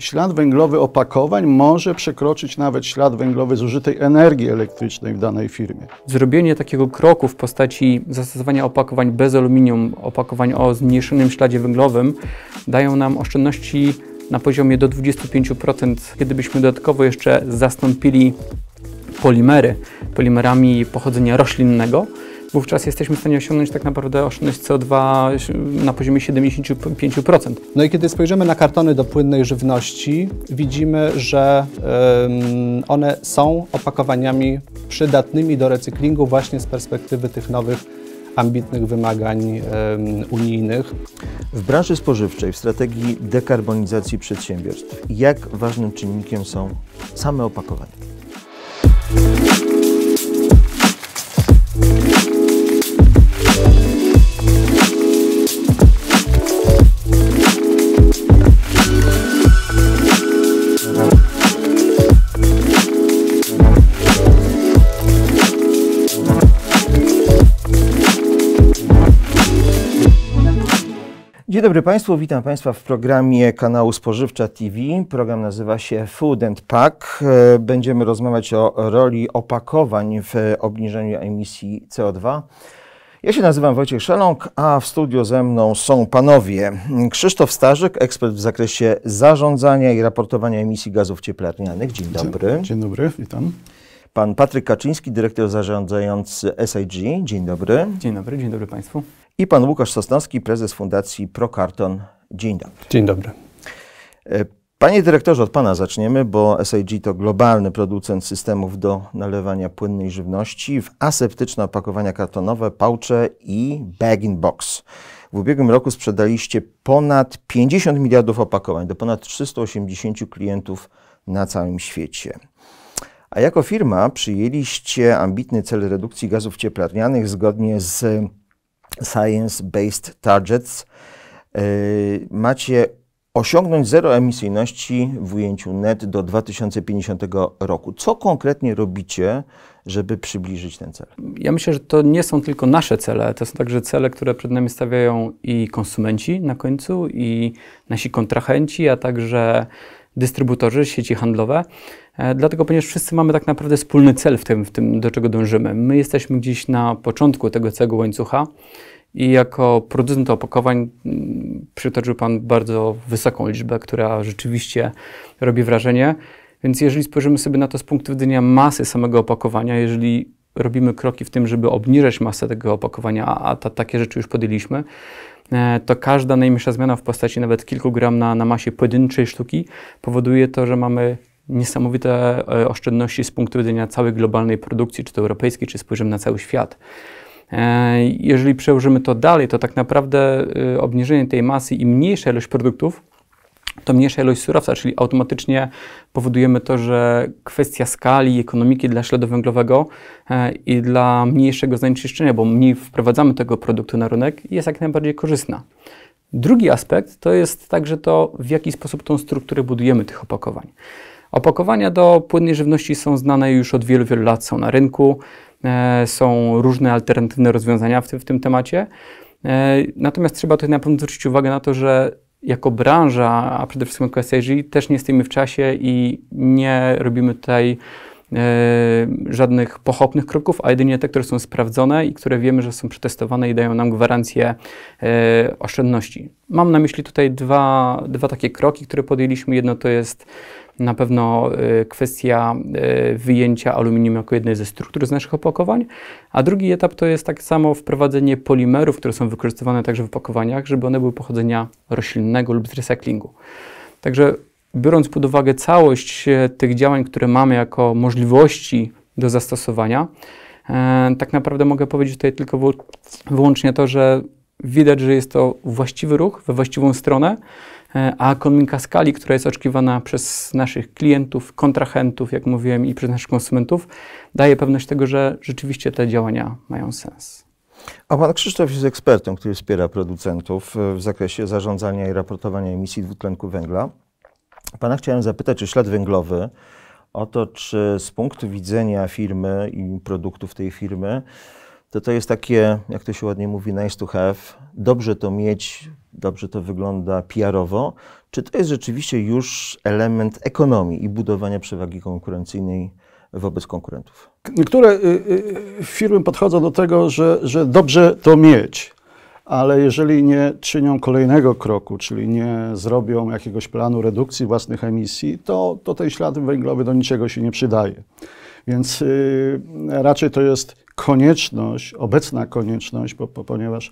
ślad węglowy opakowań może przekroczyć nawet ślad węglowy zużytej energii elektrycznej w danej firmie. Zrobienie takiego kroku w postaci zastosowania opakowań bez aluminium, opakowań o zmniejszonym śladzie węglowym, dają nam oszczędności na poziomie do 25%. Gdybyśmy dodatkowo jeszcze zastąpili polimery polimerami pochodzenia roślinnego, wówczas jesteśmy w stanie osiągnąć tak naprawdę oszczędność CO2 na poziomie 75%. No i kiedy spojrzymy na kartony do płynnej żywności, widzimy, że um, one są opakowaniami przydatnymi do recyklingu właśnie z perspektywy tych nowych ambitnych wymagań um, unijnych. W branży spożywczej, w strategii dekarbonizacji przedsiębiorstw, jak ważnym czynnikiem są same opakowania? Dzień dobry Państwu, witam Państwa w programie kanału Spożywcza TV. Program nazywa się Food and Pack. E, będziemy rozmawiać o roli opakowań w obniżeniu emisji CO2. Ja się nazywam Wojciech Szeląg, a w studio ze mną są panowie Krzysztof Starzyk, ekspert w zakresie zarządzania i raportowania emisji gazów cieplarnianych. Dzień dobry. Dzień dobry, witam. Pan Patryk Kaczyński, dyrektor zarządzający SIG. Dzień dobry. Dzień dobry, dzień dobry Państwu i pan Łukasz Sosnowski, prezes Fundacji Prokarton. Dzień dobry. Dzień dobry. E, panie dyrektorze, od Pana zaczniemy, bo SIG to globalny producent systemów do nalewania płynnej żywności w aseptyczne opakowania kartonowe, paucze i bag-in-box. W ubiegłym roku sprzedaliście ponad 50 miliardów opakowań do ponad 380 klientów na całym świecie. A jako firma przyjęliście ambitny cel redukcji gazów cieplarnianych zgodnie z Science-Based Targets. Y, macie osiągnąć zero emisyjności w ujęciu net do 2050 roku. Co konkretnie robicie, żeby przybliżyć ten cel? Ja myślę, że to nie są tylko nasze cele, to są także cele, które przed nami stawiają i konsumenci na końcu, i nasi kontrahenci, a także dystrybutorzy, sieci handlowe. E, dlatego, ponieważ wszyscy mamy tak naprawdę wspólny cel w tym, w tym, do czego dążymy. My jesteśmy gdzieś na początku tego całego łańcucha i jako producent opakowań przytoczył Pan bardzo wysoką liczbę, która rzeczywiście robi wrażenie. Więc jeżeli spojrzymy sobie na to z punktu widzenia masy samego opakowania, jeżeli robimy kroki w tym, żeby obniżać masę tego opakowania, a, ta, takie rzeczy już podjęliśmy, e, to każda najmniejsza zmiana w postaci nawet kilku gram na, na masie pojedynczej sztuki powoduje to, że mamy niesamowite e, oszczędności z punktu widzenia całej globalnej produkcji, czy to europejskiej, czy spojrzymy na cały świat. E, jeżeli przełożymy to dalej, to tak naprawdę e, obniżenie tej masy i mniejsza ilość produktów, to mniejsza ilość surowca, czyli automatycznie powodujemy to, że kwestia skali i ekonomiki dla śladu węglowego i dla mniejszego zanieczyszczenia, bo mniej wprowadzamy tego produktu na rynek, jest jak najbardziej korzystna. Drugi aspekt to jest także to, w jaki sposób tą strukturę budujemy tych opakowań. Opakowania do płynnej żywności są znane już od wielu, wielu lat, są na rynku, e, są różne alternatywne rozwiązania w tym, w tym temacie. E, natomiast trzeba tutaj na pewno zwrócić uwagę na to, że jako branża, a przede wszystkim jako SAG, też nie jesteśmy w czasie i nie robimy tutaj e, żadnych pochopnych kroków, a jedynie te, które są sprawdzone i które wiemy, że są przetestowane i dają nam gwarancję oszczędności. Mam na myśli tutaj dwa, dwa takie kroki, które podjęliśmy. Jedno to jest na pewno y, kwestia y, wyjęcia aluminium jako jednej ze struktur z naszych opakowań, a drugi etap to jest tak samo wprowadzenie polimerów, które są wykorzystywane także w opakowaniach, żeby one były pochodzenia roślinnego lub z recyklingu. Także biorąc pod uwagę całość y, tych działań, które mamy jako możliwości do zastosowania, tak naprawdę mogę powiedzieć tutaj tylko wyłącznie to, że widać, że jest to właściwy ruch we właściwą stronę. E, a ekonomika skali, która jest oczekiwana przez naszych klientów, kontrahentów, jak mówiłem, i przez naszych konsumentów, daje pewność tego, że rzeczywiście te działania mają sens. A pan Krzysztof jest ekspertem, który wspiera producentów e, w zakresie zarządzania i raportowania emisji dwutlenku węgla. Pana chciałem zapytać, czy ślad węglowy, o to, czy z punktu widzenia firmy i produktów tej firmy, to to jest takie, jak to się ładnie mówi, nice to have. Dobrze to mieć dobrze to wygląda PR-owo, czy to jest rzeczywiście już element ekonomii i budowania przewagi konkurencyjnej wobec konkurentów? Niektóre y, y, y, firmy podchodzą do tego, że, że dobrze to mieć, ale jeżeli nie czynią kolejnego kroku, czyli nie zrobią jakiegoś planu redukcji własnych emisji, to, to ten ślad węglowy do niczego się nie przydaje. Więc raczej to jest konieczność, obecna konieczność, bo, bo, ponieważ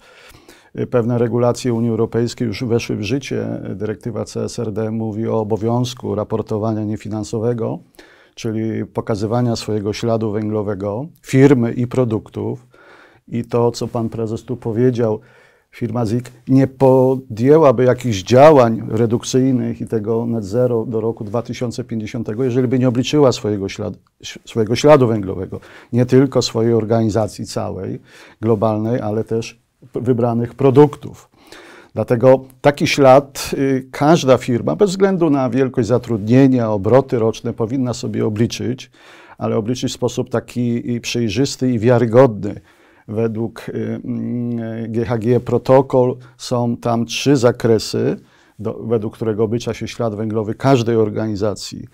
Y, pewne regulacje Unii Europejskiej już weszły w życie. Dyrektywa CSRD mówi o obowiązku raportowania niefinansowego, czyli pokazywania swojego śladu węglowego firmy i produktów. I to, co pan prezes tu powiedział, firma ZIG nie podjęłaby jakichś działań redukcyjnych i tego net zero do roku 2050, jeżeli by nie obliczyła swojego śladu, swojego śladu węglowego, nie tylko swojej organizacji całej globalnej, ale też wybranych produktów. Dlatego taki ślad y, każda firma, bez względu na wielkość zatrudnienia, obroty roczne, powinna sobie obliczyć, ale obliczyć w sposób taki przejrzysty i wiarygodny. Według GHG y, mm, protokol są tam trzy zakresy, do, według którego obycza się ślad węglowy każdej organizacji.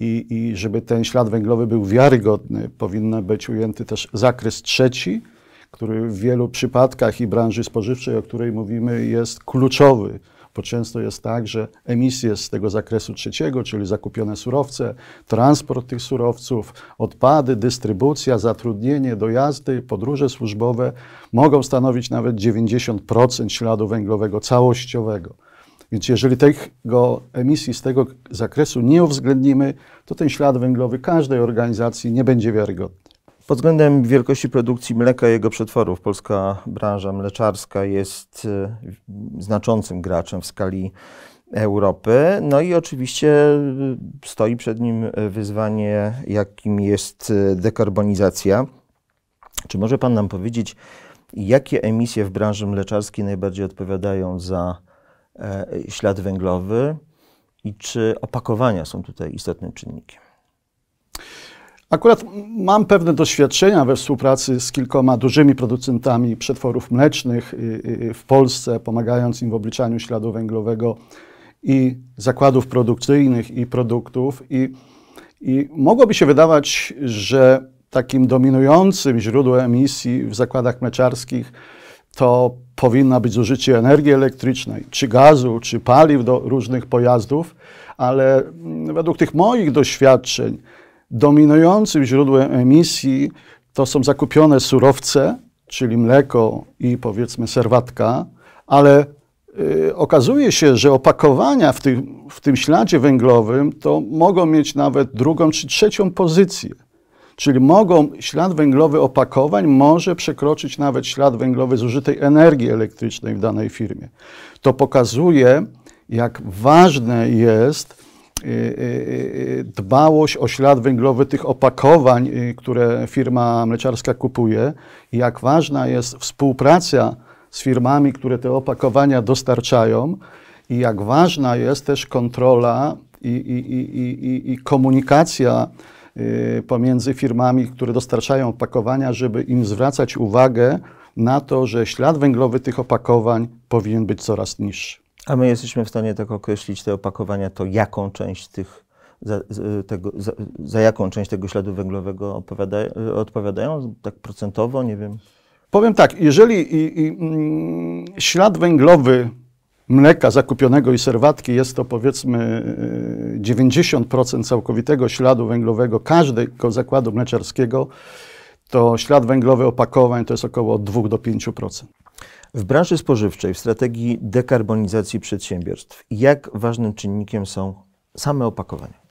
I, I żeby ten ślad węglowy był wiarygodny, powinien być ujęty też zakres trzeci, który w wielu przypadkach i branży spożywczej, o której mówimy, jest kluczowy bo często jest tak, że emisje z tego zakresu trzeciego, czyli zakupione surowce, transport tych surowców, odpady, dystrybucja, zatrudnienie, dojazdy, podróże służbowe mogą stanowić nawet 90% śladu węglowego całościowego. Więc jeżeli tego emisji z tego zakresu nie uwzględnimy, to ten ślad węglowy każdej organizacji nie będzie wiarygodny. Pod względem wielkości produkcji mleka i jego przetworów polska branża mleczarska jest y, znaczącym graczem w skali Europy. No i oczywiście y, stoi przed nim y, wyzwanie, jakim jest dekarbonizacja. Czy może Pan nam powiedzieć, jakie emisje w branży mleczarskiej najbardziej odpowiadają za e, ślad węglowy i czy opakowania są tutaj istotnym czynnikiem? Akurat mam pewne doświadczenia we współpracy z kilkoma dużymi producentami przetworów mlecznych y, y, y, w Polsce, pomagając im w obliczaniu śladu węglowego i zakładów produkcyjnych i produktów. I, i mogłoby się wydawać, że takim dominującym źródłem emisji w zakładach mleczarskich to powinna być zużycie energii elektrycznej, czy gazu, czy paliw do różnych pojazdów, ale mm, według tych moich doświadczeń, Dominującym źródłem emisji to są zakupione surowce, czyli mleko i powiedzmy serwatka, ale y, okazuje się, że opakowania w tym, w tym śladzie węglowym to mogą mieć nawet drugą czy trzecią pozycję. Czyli mogą, ślad węglowy opakowań może przekroczyć nawet ślad węglowy zużytej energii elektrycznej w danej firmie. To pokazuje, jak ważne jest Y, y, y, dbałość o ślad węglowy tych opakowań, które firma mleczarska kupuje, jak ważna jest współpraca z firmami, które te opakowania dostarczają i jak ważna jest też kontrola i, i, i, i komunikacja pomiędzy firmami, które dostarczają opakowania, żeby im zwracać uwagę na to, że ślad węglowy tych opakowań powinien być coraz niższy. A my jesteśmy w stanie tak określić te opakowania, to jaką część tych, za, e, tego, za, za jaką część tego śladu węglowego e, odpowiadają, tak procentowo, nie wiem. Powiem tak, jeżeli i, i, mm, ślad węglowy mleka zakupionego i serwatki jest to powiedzmy 90% e, całkowitego śladu węglowego każdego zakładu mleczarskiego, to ślad węglowy opakowań to jest około 2 do 5%. W branży spożywczej, w strategii dekarbonizacji przedsiębiorstw, jak ważnym czynnikiem są same opakowania?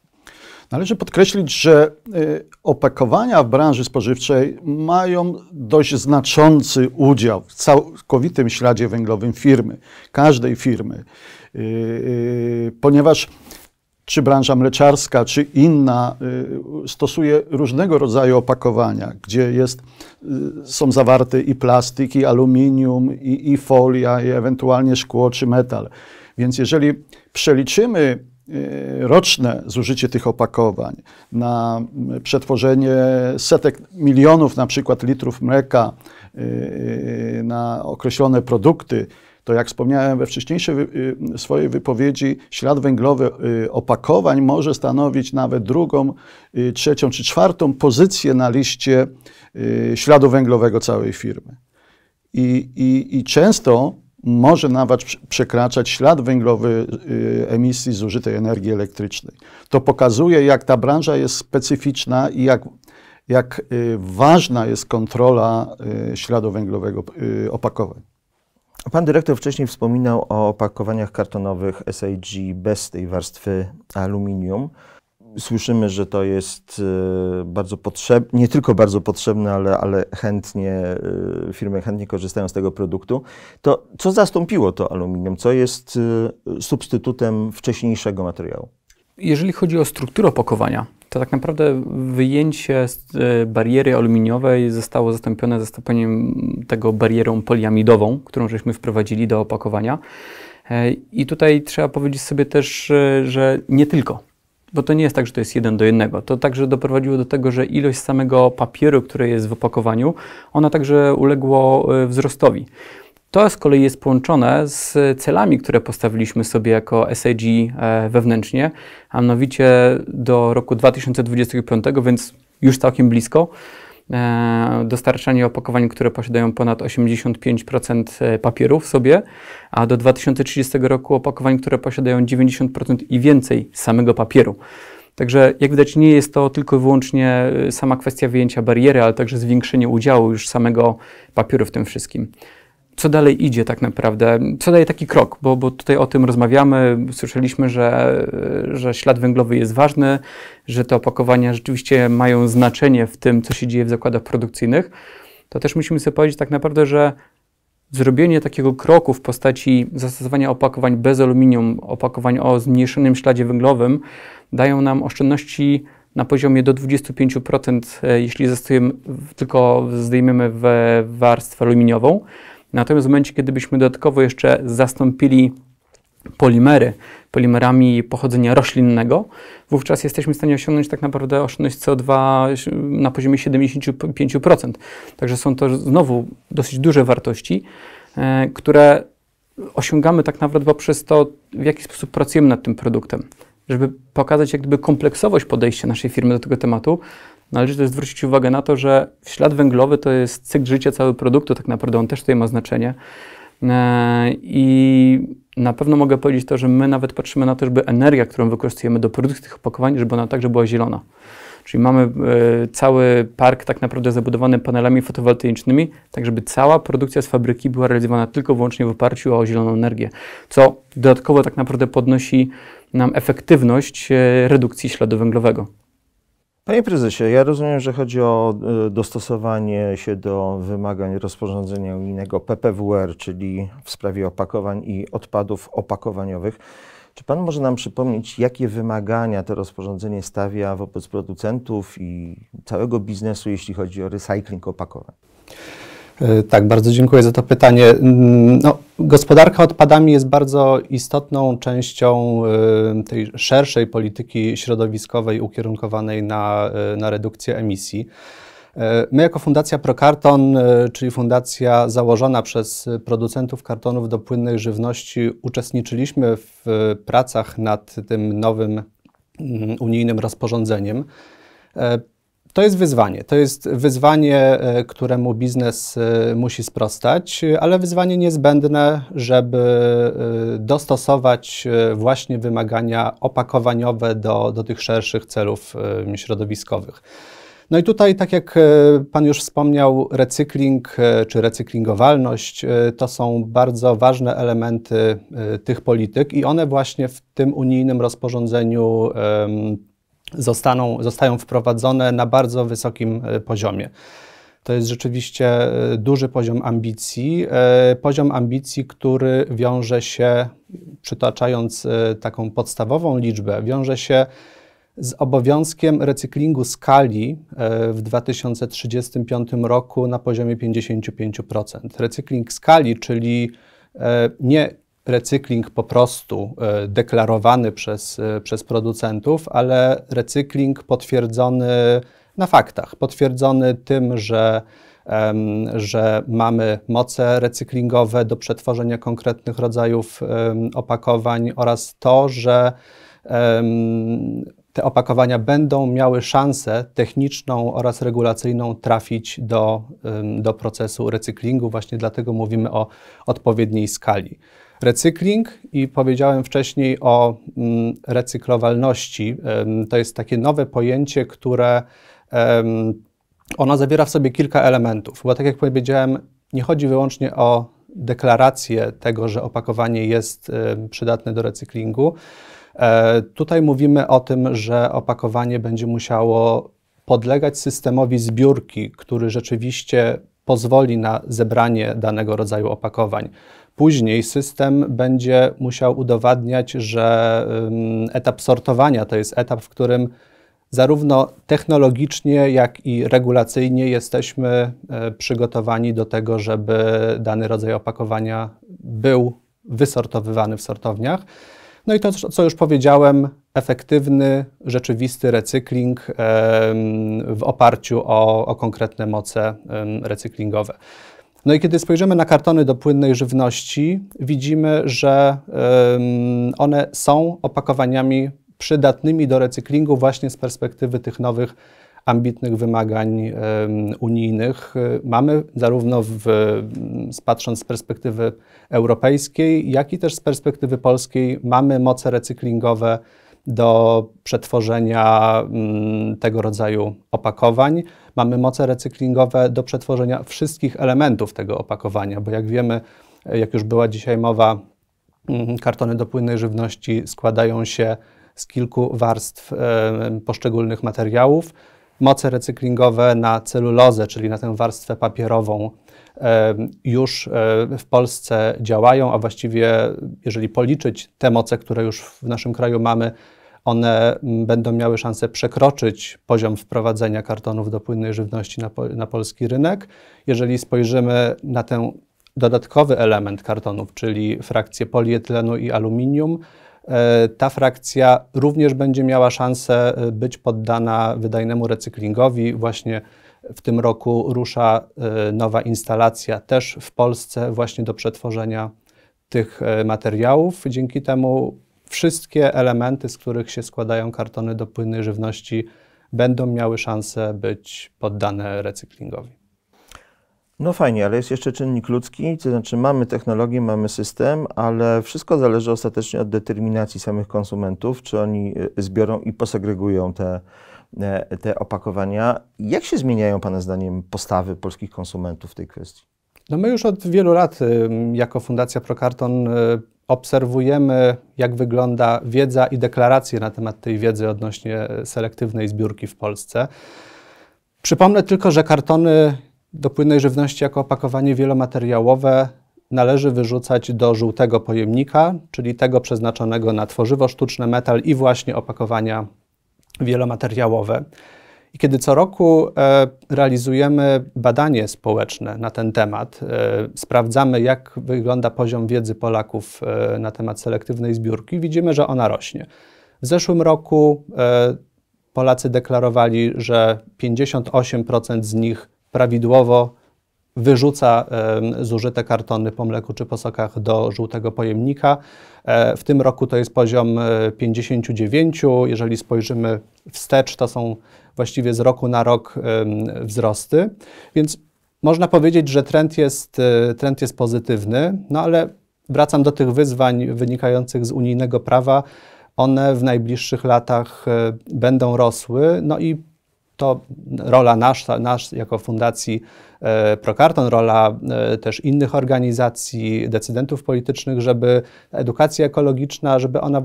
Należy podkreślić, że y, opakowania w branży spożywczej mają dość znaczący udział w całkowitym śladzie węglowym firmy, każdej firmy, y, y, ponieważ czy branża mleczarska, czy inna, y, stosuje różnego rodzaju opakowania, gdzie jest, y, są zawarte i plastik, i aluminium, i, i folia, i ewentualnie szkło, czy metal. Więc jeżeli przeliczymy y, roczne zużycie tych opakowań na przetworzenie setek milionów na przykład litrów mleka na określone produkty, to jak wspomniałem we wcześniejszej y, swojej wypowiedzi, ślad węglowy y, opakowań może stanowić nawet drugą, y, trzecią czy czwartą pozycję na liście śladu węglowego całej firmy. I, i, i często może nawet przekraczać ślad węglowy emisji zużytej energii elektrycznej. To pokazuje, jak ta branża jest specyficzna i jak jak ważna jest kontrola śladu węglowego opakowań. Pan dyrektor wcześniej wspominał o opakowaniach kartonowych SIG bez tej warstwy aluminium. Słyszymy, że to jest y, bardzo potrzebne, nie tylko bardzo potrzebne, ale, ale chętnie, y, firmy chętnie korzystają z tego produktu. To co zastąpiło to aluminium? Co jest y, substytutem wcześniejszego materiału? Jeżeli chodzi o strukturę opakowania, to tak naprawdę wyjęcie e, bariery aluminiowej zostało zastąpione zastąpieniem tego barierą poliamidową, którą żeśmy wprowadzili do opakowania. E, I tutaj trzeba powiedzieć sobie też, e, że nie tylko. Bo to nie jest tak, że to jest jeden do jednego. To także doprowadziło do tego, że ilość samego papieru, który jest w opakowaniu, ona także uległo wzrostowi. To z kolei jest połączone z celami, które postawiliśmy sobie jako SAG e, wewnętrznie, a mianowicie do roku 2025, więc już całkiem blisko. E, dostarczanie opakowań, które posiadają ponad 85% papieru w sobie, a do 2030 roku opakowań, które posiadają 90% i więcej samego papieru. Także jak widać, nie jest to tylko i wyłącznie e, sama kwestia wyjęcia bariery, ale także zwiększenie udziału już samego papieru w tym wszystkim co dalej idzie tak naprawdę, co daje taki krok, bo, bo tutaj o tym rozmawiamy, słyszeliśmy, że, że ślad węglowy jest ważny, że te opakowania rzeczywiście mają znaczenie w tym, co się dzieje w zakładach produkcyjnych, to też musimy sobie powiedzieć tak naprawdę, że zrobienie takiego kroku w postaci zastosowania opakowań bez aluminium, opakowań o zmniejszonym śladzie węglowym, dają nam oszczędności na poziomie do 25%, e, jeśli zastosujemy, tylko zdejmiemy warstwę aluminiową. Natomiast w momencie, kiedybyśmy dodatkowo jeszcze zastąpili polimery polimerami pochodzenia roślinnego, wówczas jesteśmy w stanie osiągnąć tak naprawdę oszczędność CO2 na poziomie 75%. Także są to znowu dosyć duże wartości, e, które osiągamy tak naprawdę poprzez to, w jaki sposób pracujemy nad tym produktem. Żeby pokazać jak gdyby kompleksowość podejścia naszej firmy do tego tematu, należy też zwrócić uwagę na to, że ślad węglowy to jest cykl życia całego produktu, tak naprawdę on też tutaj ma znaczenie. E, I na pewno mogę powiedzieć to, że my nawet patrzymy na to, żeby energia, którą wykorzystujemy do produkcji tych opakowań, żeby ona także była zielona. Czyli mamy e, cały park tak naprawdę zabudowany panelami fotowoltaicznymi, tak żeby cała produkcja z fabryki była realizowana tylko wyłącznie w oparciu o zieloną energię, co dodatkowo tak naprawdę podnosi nam efektywność e, redukcji śladu węglowego. Panie prezesie, ja rozumiem, że chodzi o e, dostosowanie się do wymagań rozporządzenia unijnego PPWR, czyli w sprawie opakowań i odpadów opakowaniowych. Czy pan może nam przypomnieć, jakie wymagania to rozporządzenie stawia wobec producentów i całego biznesu, jeśli chodzi o recycling opakowań? E, tak, bardzo dziękuję za to pytanie. Mm, no, gospodarka odpadami jest bardzo istotną częścią e, tej szerszej polityki środowiskowej ukierunkowanej na, e, na redukcję emisji. My jako Fundacja Prokarton, czyli fundacja założona przez producentów kartonów do płynnej żywności, uczestniczyliśmy w pracach nad tym nowym mm, unijnym rozporządzeniem. To jest wyzwanie. To jest wyzwanie, e, któremu biznes e, musi sprostać, ale wyzwanie niezbędne, żeby e, dostosować właśnie wymagania opakowaniowe do, do tych szerszych celów środowiskowych. No i tutaj, tak jak Pan już wspomniał, recykling czy recyklingowalność to są bardzo ważne elementy tych polityk i one właśnie w tym unijnym rozporządzeniu zostaną, zostają wprowadzone na bardzo wysokim e, poziomie. To jest rzeczywiście e, duży poziom ambicji, e, poziom ambicji, który wiąże się, przytaczając taką podstawową liczbę, wiąże się z obowiązkiem recyklingu skali w 2035 roku na poziomie 55%. Recykling skali, czyli nie recykling po prostu e, deklarowany przez, e, przez producentów, ale recykling potwierdzony na faktach, potwierdzony tym, że, że mamy moce recyklingowe do przetworzenia konkretnych rodzajów opakowań oraz to, że te opakowania będą miały szansę techniczną oraz regulacyjną trafić do, do procesu recyklingu. Właśnie dlatego mówimy o odpowiedniej skali. Recykling i powiedziałem wcześniej o mm, recyklowalności. To jest takie nowe pojęcie, które ono zawiera w sobie kilka elementów, bo tak jak powiedziałem, nie chodzi wyłącznie o deklarację tego, że opakowanie jest przydatne do recyklingu. E, tutaj mówimy o tym, że opakowanie będzie musiało podlegać systemowi zbiórki, który rzeczywiście pozwoli na zebranie danego rodzaju opakowań. Później system będzie musiał udowadniać, że etap sortowania to jest etap, w którym zarówno technologicznie, jak i regulacyjnie jesteśmy e, przygotowani do tego, żeby dany rodzaj opakowania był wysortowywany w sortowniach. No i to, co już powiedziałem, efektywny, rzeczywisty recykling w oparciu o, o konkretne moce recyklingowe. No i kiedy spojrzymy na kartony do płynnej żywności, widzimy, że one są opakowaniami przydatnymi do recyklingu właśnie z perspektywy tych nowych ambitnych wymagań unijnych. Mamy zarówno w, patrząc z perspektywy europejskiej, jak i też z perspektywy polskiej, mamy moce recyklingowe do przetworzenia tego rodzaju opakowań. Mamy moce recyklingowe do przetworzenia wszystkich elementów tego opakowania, bo jak wiemy, jak już była dzisiaj mowa, mm, kartony do płynnej żywności składają się z kilku warstw poszczególnych materiałów. Moce recyklingowe na celulozę, czyli na tę warstwę papierową, już e, w Polsce działają, a właściwie, jeżeli policzyć te moce, które już w naszym kraju mamy, one mm, będą miały szansę przekroczyć poziom wprowadzenia kartonów do płynnej żywności na, po, na polski rynek. Jeżeli spojrzymy na ten dodatkowy element kartonów, czyli frakcję polietylenu i aluminium, e, ta frakcja również będzie miała szansę e, być poddana wydajnemu recyklingowi. Właśnie w tym roku rusza e, nowa instalacja też w Polsce właśnie do przetworzenia tych materiałów. Dzięki temu wszystkie elementy, z których się składają kartony do płynnej żywności, będą miały szansę być poddane recyklingowi. No fajnie, ale jest jeszcze czynnik ludzki, to znaczy mamy technologię, mamy system, ale wszystko zależy ostatecznie od determinacji samych konsumentów, czy oni e, zbiorą i posegregują te, e, te opakowania. Jak się zmieniają Pana zdaniem postawy polskich konsumentów w tej kwestii? No my już od wielu lat jako Fundacja Prokarton y, obserwujemy, jak wygląda wiedza i deklaracje na temat tej wiedzy odnośnie e, selektywnej zbiórki w Polsce. Przypomnę tylko, że kartony do płynnej żywności jako opakowanie wielomateriałowe należy wyrzucać do żółtego pojemnika, czyli tego przeznaczonego na tworzywo sztuczne, metal i właśnie opakowania wielomateriałowe. I kiedy co roku e, realizujemy badanie społeczne na ten temat, e, sprawdzamy, jak wygląda poziom wiedzy Polaków e, na temat selektywnej zbiórki, widzimy, że ona rośnie. W zeszłym roku Polacy deklarowali, że 58% z nich prawidłowo wyrzuca zużyte kartony po mleku czy po sokach do żółtego pojemnika. E, w tym roku to jest poziom 59. E, Jeżeli spojrzymy wstecz, to są właściwie z roku na rok wzrosty. Więc można powiedzieć, że trend jest, e, trend jest pozytywny, no ale wracam do tych wyzwań wynikających z unijnego prawa. One w najbliższych latach będą rosły, no i to rola nasza, nasz jako fundacji E, Prokarton, rola e, też innych organizacji, decydentów politycznych, żeby edukacja ekologiczna, żeby ona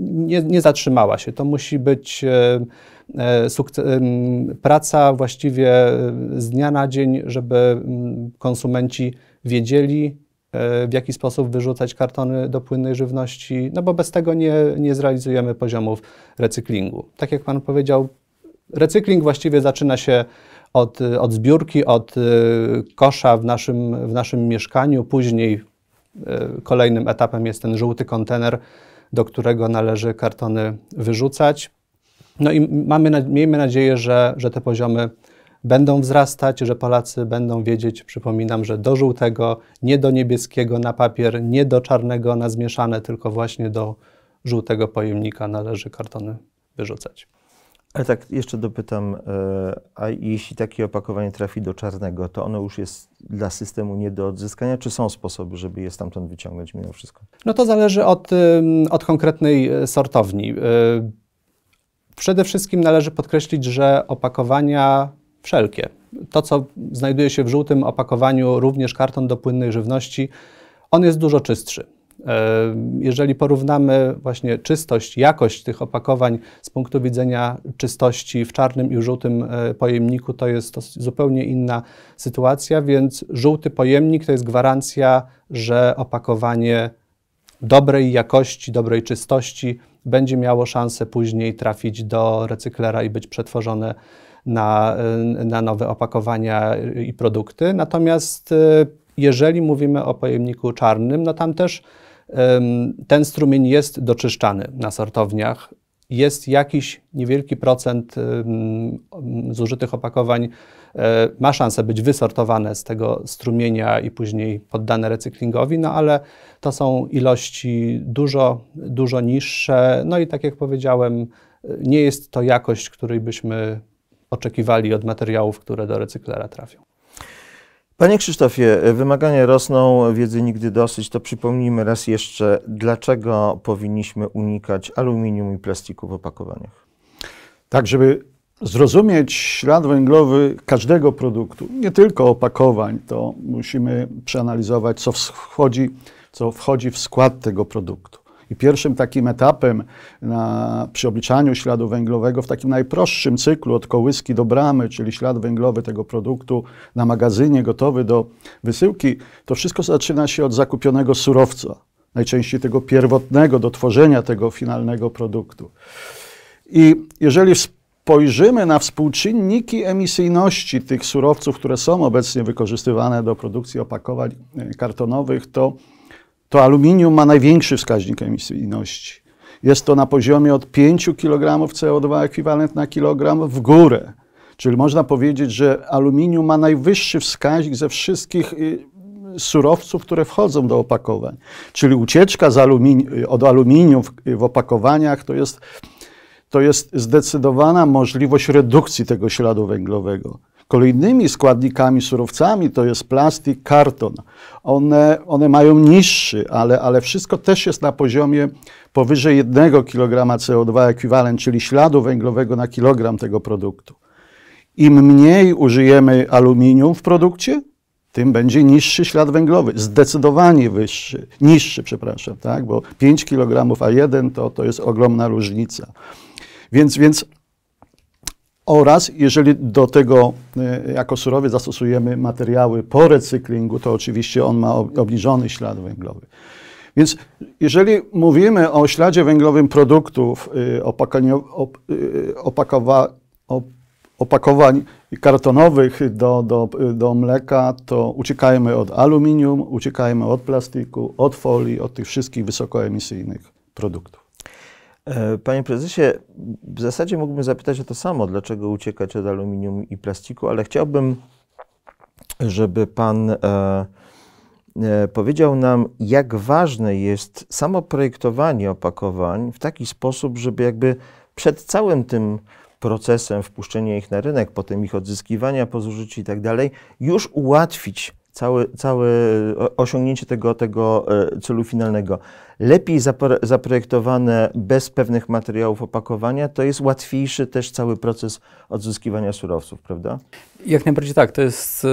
nie, nie zatrzymała się. To musi być e, praca właściwie z dnia na dzień, żeby konsumenci wiedzieli, w jaki sposób wyrzucać kartony do płynnej żywności, no bo bez tego nie, nie zrealizujemy poziomów recyklingu. Tak jak Pan powiedział, recykling właściwie zaczyna się od, od zbiórki, od y, kosza w naszym, w naszym mieszkaniu. Później y, kolejnym etapem jest ten żółty kontener, do którego należy kartony wyrzucać. No i mamy, miejmy nadzieję, że, że te poziomy będą wzrastać, że Polacy będą wiedzieć, przypominam, że do żółtego, nie do niebieskiego na papier, nie do czarnego na zmieszane, tylko właśnie do żółtego pojemnika należy kartony wyrzucać. Ale tak, jeszcze dopytam, e, a jeśli takie opakowanie trafi do czarnego, to ono już jest dla systemu nie do odzyskania, czy są sposoby, żeby je stamtąd wyciągnąć mimo wszystko? No to zależy od, od konkretnej e, sortowni. E, przede wszystkim należy podkreślić, że opakowania wszelkie, to co znajduje się w żółtym opakowaniu, również karton do płynnej żywności, on jest dużo czystszy. E, jeżeli porównamy właśnie czystość, jakość tych opakowań z punktu widzenia czystości w czarnym i żółtym e, pojemniku, to jest to zupełnie inna sytuacja, więc żółty pojemnik to jest gwarancja, że opakowanie dobrej jakości, dobrej czystości będzie miało szansę później trafić do recyklera i być przetworzone na, e, na nowe opakowania i produkty. Natomiast jeżeli mówimy o pojemniku czarnym, no tam też ten strumień jest doczyszczany na sortowniach. Jest jakiś niewielki procent zużytych opakowań, e, ma szansę być wysortowane z tego strumienia i później poddane recyklingowi, no ale to są ilości dużo, dużo niższe. No i tak jak powiedziałem, nie jest to jakość, której byśmy oczekiwali od materiałów, które do recyklera trafią. Panie Krzysztofie, wymagania rosną, wiedzy nigdy dosyć. To przypomnijmy raz jeszcze, dlaczego powinniśmy unikać aluminium i plastiku w opakowaniach. Tak, żeby zrozumieć ślad węglowy każdego produktu, nie tylko opakowań, to musimy przeanalizować, co wchodzi, co wchodzi w skład tego produktu. I pierwszym takim etapem na, przy obliczaniu śladu węglowego w takim najprostszym cyklu od kołyski do bramy, czyli ślad węglowy tego produktu na magazynie gotowy do wysyłki, to wszystko zaczyna się od zakupionego surowca, najczęściej tego pierwotnego do tworzenia tego finalnego produktu. I jeżeli spojrzymy na współczynniki emisyjności tych surowców, które są obecnie wykorzystywane do produkcji opakowań e, kartonowych, to to aluminium ma największy wskaźnik emisyjności. Jest to na poziomie od 5 kg CO2 ekwiwalent na kilogram w górę. Czyli można powiedzieć, że aluminium ma najwyższy wskaźnik ze wszystkich y, surowców, które wchodzą do opakowań. Czyli ucieczka alumini y, od aluminium w, y, w opakowaniach to jest, to jest zdecydowana możliwość redukcji tego śladu węglowego. Kolejnymi składnikami, surowcami to jest plastik, karton. One, one mają niższy, ale, ale wszystko też jest na poziomie powyżej 1 kg CO2 ekwiwalent, czyli śladu węglowego na kilogram tego produktu. Im mniej użyjemy aluminium w produkcie, tym będzie niższy ślad węglowy, zdecydowanie wyższy, niższy, przepraszam, tak? bo 5 kg A1 to, to jest ogromna różnica. Więc, więc oraz jeżeli do tego e, jako surowiec zastosujemy materiały po recyklingu, to oczywiście on ma obniżony ślad węglowy. Więc jeżeli mówimy o śladzie węglowym produktów e, e, opakowa, opakowań kartonowych do, do, do mleka, to uciekajmy od aluminium, uciekajmy od plastiku, od folii, od tych wszystkich wysokoemisyjnych produktów. E, panie prezesie, w zasadzie mógłbym zapytać o to samo, dlaczego uciekać od aluminium i plastiku, ale chciałbym, żeby pan e, e, powiedział nam, jak ważne jest samo projektowanie opakowań w taki sposób, żeby jakby przed całym tym procesem wpuszczenia ich na rynek, potem ich odzyskiwania po zużyciu i tak dalej, już ułatwić całe osiągnięcie tego, tego e, celu finalnego. Lepiej zaprojektowane bez pewnych materiałów opakowania, to jest łatwiejszy też cały proces odzyskiwania surowców, prawda? Jak najbardziej tak. To jest e,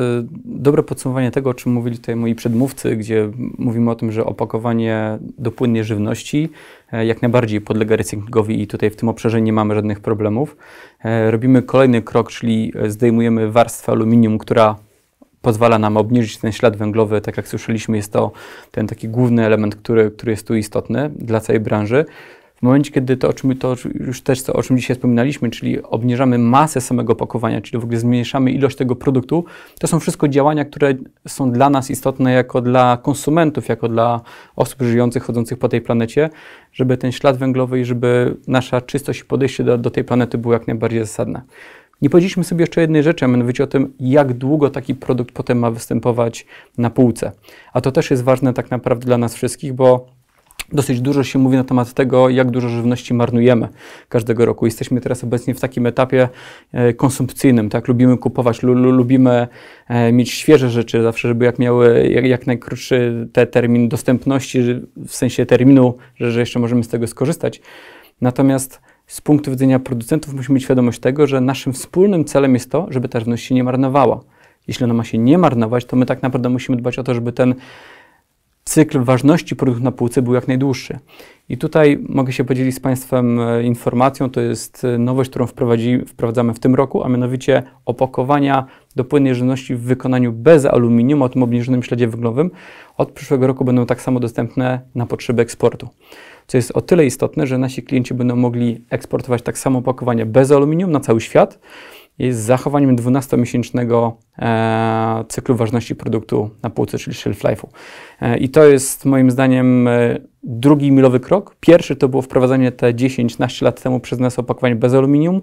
dobre podsumowanie tego, o czym mówili tutaj moi przedmówcy, gdzie mówimy o tym, że opakowanie płynnej żywności e, jak najbardziej podlega recyklingowi i tutaj w tym obszarze nie mamy żadnych problemów. Robimy kolejny krok, czyli zdejmujemy warstwę aluminium, która pozwala nam obniżyć ten ślad węglowy, tak jak słyszeliśmy, jest to ten taki główny element, który, który jest tu istotny dla całej branży. W momencie, kiedy to, o czym, to już też to, o czym dzisiaj wspominaliśmy, czyli obniżamy masę samego pakowania, czyli w ogóle zmniejszamy ilość tego produktu, to są wszystko działania, które są dla nas istotne jako dla konsumentów, jako dla osób żyjących, chodzących po tej planecie, żeby ten ślad węglowy i żeby nasza czystość i podejście do, do tej planety było jak najbardziej zasadne. Nie powiedzieliśmy sobie jeszcze jednej rzeczy, a mianowicie o tym, jak długo taki produkt potem ma występować na półce. A to też jest ważne tak naprawdę dla nas wszystkich, bo Dosyć dużo się mówi na temat tego, jak dużo żywności marnujemy każdego roku. Jesteśmy teraz obecnie w takim etapie e, konsumpcyjnym, tak? Lubimy kupować, lubimy e, mieć świeże rzeczy, zawsze, żeby jak miały jak, najkrótszy te termin dostępności, w sensie terminu, że jeszcze możemy z tego skorzystać. Natomiast z punktu widzenia producentów musimy mieć świadomość tego, że naszym wspólnym celem jest to, żeby ta żywność się nie marnowała. Jeśli ona ma się nie marnować, to my tak naprawdę musimy dbać o to, żeby ten cykl ważności produktu na półce był jak najdłuższy. I tutaj mogę się podzielić z Państwem e, informacją, to jest e, nowość, którą wprowadzamy w tym roku, a mianowicie opakowania do płynnej żywności w wykonaniu bez aluminium o tym obniżonym śledzie węglowym od przyszłego roku będą tak samo dostępne na potrzeby eksportu co jest o tyle istotne, że nasi klienci będą mogli eksportować tak samo opakowanie bez aluminium na cały świat z zachowaniem 12-miesięcznego e, cyklu ważności produktu na półce, czyli shelf life'u. E, I to jest moim zdaniem e, drugi milowy krok. Pierwszy to było wprowadzenie te 10-15 lat temu przez nas opakowań bez aluminium.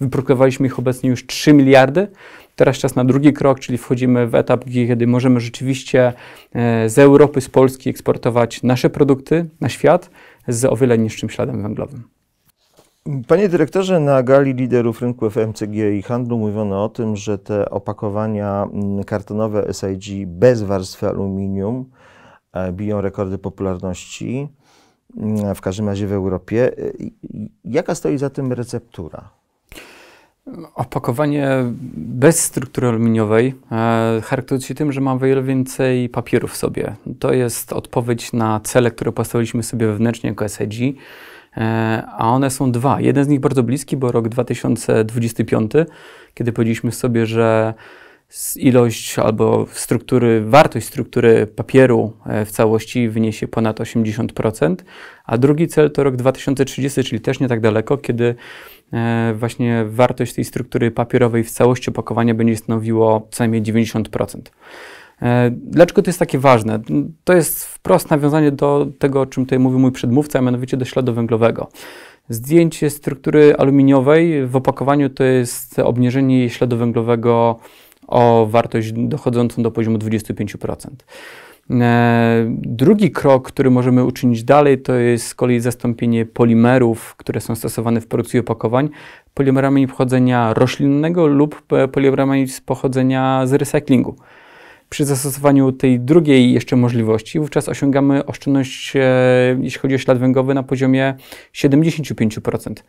Wyprodukowaliśmy ich obecnie już 3 miliardy. Teraz czas na drugi krok, czyli wchodzimy w etap, kiedy możemy rzeczywiście e, z Europy, z Polski eksportować nasze produkty na świat z o wiele niższym śladem węglowym. Panie dyrektorze, na gali liderów rynku FMCG i handlu mówiono o tym, że te opakowania kartonowe SIG bez warstwy aluminium e, biją rekordy popularności, e, w każdym razie w Europie. E, jaka stoi za tym receptura? Opakowanie bez struktury aluminiowej e, charakteryzuje się tym, że ma wiele więcej papierów w sobie. To jest odpowiedź na cele, które postawiliśmy sobie wewnętrznie jako SIG, e, a one są dwa. Jeden z nich bardzo bliski, bo rok 2025, kiedy powiedzieliśmy sobie, że ilość albo struktury, wartość struktury papieru e, w całości wyniesie ponad 80%, a drugi cel to rok 2030, czyli też nie tak daleko, kiedy E, właśnie wartość tej struktury papierowej w całości opakowania będzie stanowiło co najmniej 90%. E, dlaczego to jest takie ważne? To jest wprost nawiązanie do tego, o czym tutaj mówił mój przedmówca, a mianowicie do śladu węglowego. Zdjęcie struktury aluminiowej w opakowaniu to jest obniżenie śladu węglowego o wartość dochodzącą do poziomu 25%. E, drugi krok, który możemy uczynić dalej, to jest z kolei zastąpienie polimerów, które są stosowane w produkcji opakowań, polimerami pochodzenia roślinnego lub polimerami z pochodzenia z recyklingu. Przy zastosowaniu tej drugiej jeszcze możliwości, wówczas osiągamy oszczędność, e, jeśli chodzi o ślad węglowy, na poziomie 75%.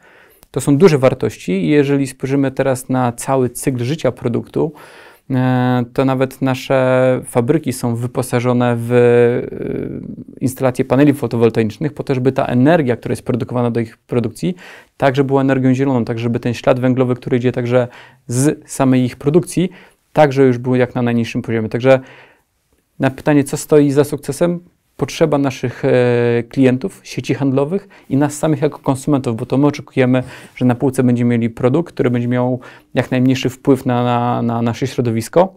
To są duże wartości i jeżeli spojrzymy teraz na cały cykl życia produktu, E, to nawet nasze fabryki są wyposażone w e, instalacje paneli fotowoltaicznych, po to, żeby ta energia, która jest produkowana do ich produkcji, także była energią zieloną, tak żeby ten ślad węglowy, który idzie także z samej ich produkcji, także już był jak na najniższym poziomie. Także na pytanie, co stoi za sukcesem, potrzeba naszych e, klientów, sieci handlowych i nas samych jako konsumentów, bo to my oczekujemy, że na półce będziemy mieli produkt, który będzie miał jak najmniejszy wpływ na, na, na nasze środowisko.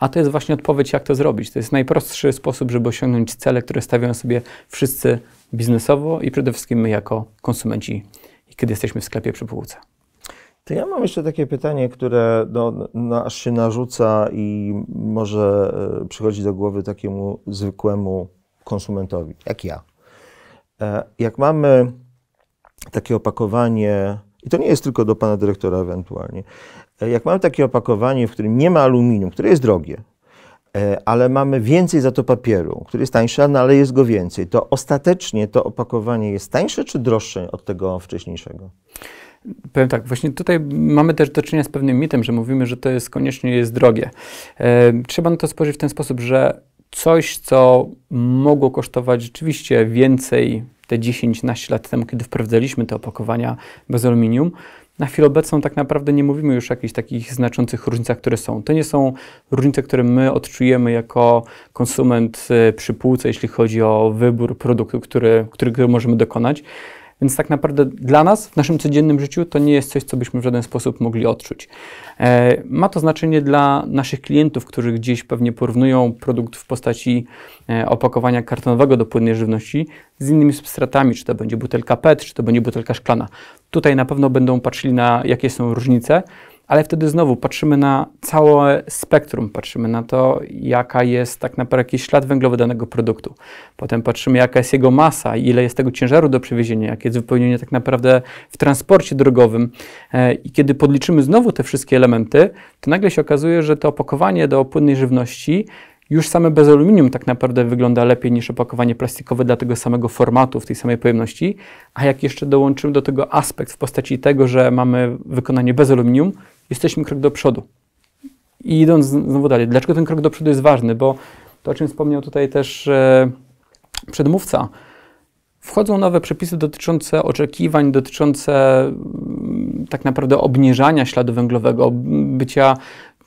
A to jest właśnie odpowiedź, jak to zrobić. To jest najprostszy sposób, żeby osiągnąć cele, które stawiają sobie wszyscy biznesowo i przede wszystkim my jako konsumenci, kiedy jesteśmy w sklepie przy półce. To ja mam jeszcze takie pytanie, które no, no, aż się narzuca i może y, przychodzi do głowy takiemu zwykłemu konsumentowi, jak ja. E, jak mamy takie opakowanie, i to nie jest tylko do pana dyrektora ewentualnie, e, jak mamy takie opakowanie, w którym nie ma aluminium, które jest drogie, e, ale mamy więcej za to papieru, który jest tańszy, no, ale jest go więcej, to ostatecznie to opakowanie jest tańsze czy droższe od tego wcześniejszego? Powiem tak, właśnie tutaj mamy też do czynienia z pewnym mitem, że mówimy, że to jest koniecznie jest drogie. E, trzeba na to spojrzeć w ten sposób, że coś, co mogło kosztować rzeczywiście więcej te 10-15 lat temu, kiedy wprowadzaliśmy te opakowania bez aluminium, na chwilę obecną tak naprawdę nie mówimy już o jakichś takich znaczących różnicach, które są. To nie są różnice, które my odczujemy jako konsument e, przy półce, jeśli chodzi o wybór produktu, który, którego możemy dokonać. Więc tak naprawdę dla nas w naszym codziennym życiu to nie jest coś, co byśmy w żaden sposób mogli odczuć. E, ma to znaczenie dla naszych klientów, którzy gdzieś pewnie porównują produkt w postaci e, opakowania kartonowego do płynnej żywności z innymi substratami, czy to będzie butelka PET, czy to będzie butelka szklana. Tutaj na pewno będą patrzyli na jakie są różnice, ale wtedy znowu patrzymy na całe spektrum, patrzymy na to, jaka jest tak naprawdę jakiś ślad węglowy danego produktu. Potem patrzymy, jaka jest jego masa, ile jest tego ciężaru do przewiezienia, jakie jest wypełnienie tak naprawdę w transporcie drogowym. E, I kiedy podliczymy znowu te wszystkie elementy, to nagle się okazuje, że to opakowanie do płynnej żywności już same bez aluminium tak naprawdę wygląda lepiej niż opakowanie plastikowe dla tego samego formatu, w tej samej pojemności. A jak jeszcze dołączymy do tego aspekt w postaci tego, że mamy wykonanie bez aluminium, jesteśmy krok do przodu. I idąc znowu dalej, dlaczego ten krok do przodu jest ważny? Bo to, o czym wspomniał tutaj też e, przedmówca, wchodzą nowe przepisy dotyczące oczekiwań, dotyczące m, mm, tak naprawdę obniżania śladu węglowego, bycia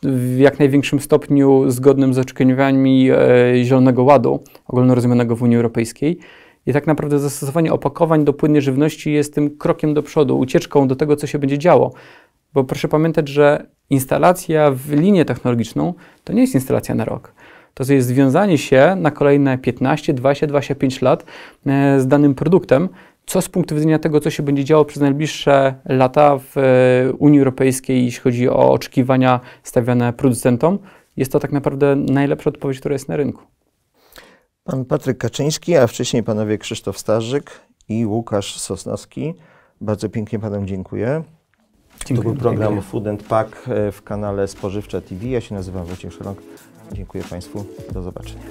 w jak największym stopniu zgodnym z oczekiwaniami e, Zielonego Ładu ogólnorozumianego w Unii Europejskiej. I tak naprawdę zastosowanie opakowań do płynnej żywności jest tym krokiem do przodu, ucieczką do tego, co się będzie działo. Bo proszę pamiętać, że instalacja w linię technologiczną to nie jest instalacja na rok. To jest związanie się na kolejne 15, 20, 25 lat e, z danym produktem, co z punktu widzenia tego, co się będzie działo przez najbliższe lata w e, Unii Europejskiej, jeśli chodzi o oczekiwania stawiane producentom, jest to tak naprawdę najlepsza odpowiedź, która jest na rynku. Pan Patryk Kaczyński, a wcześniej panowie Krzysztof Starzyk i Łukasz Sosnowski. Bardzo pięknie panom dziękuję. Dziękuję. To był program Food and Pack e, w kanale Spożywcze TV. Ja się nazywam Wojciech Szerok. Dziękuję Państwu. Do zobaczenia.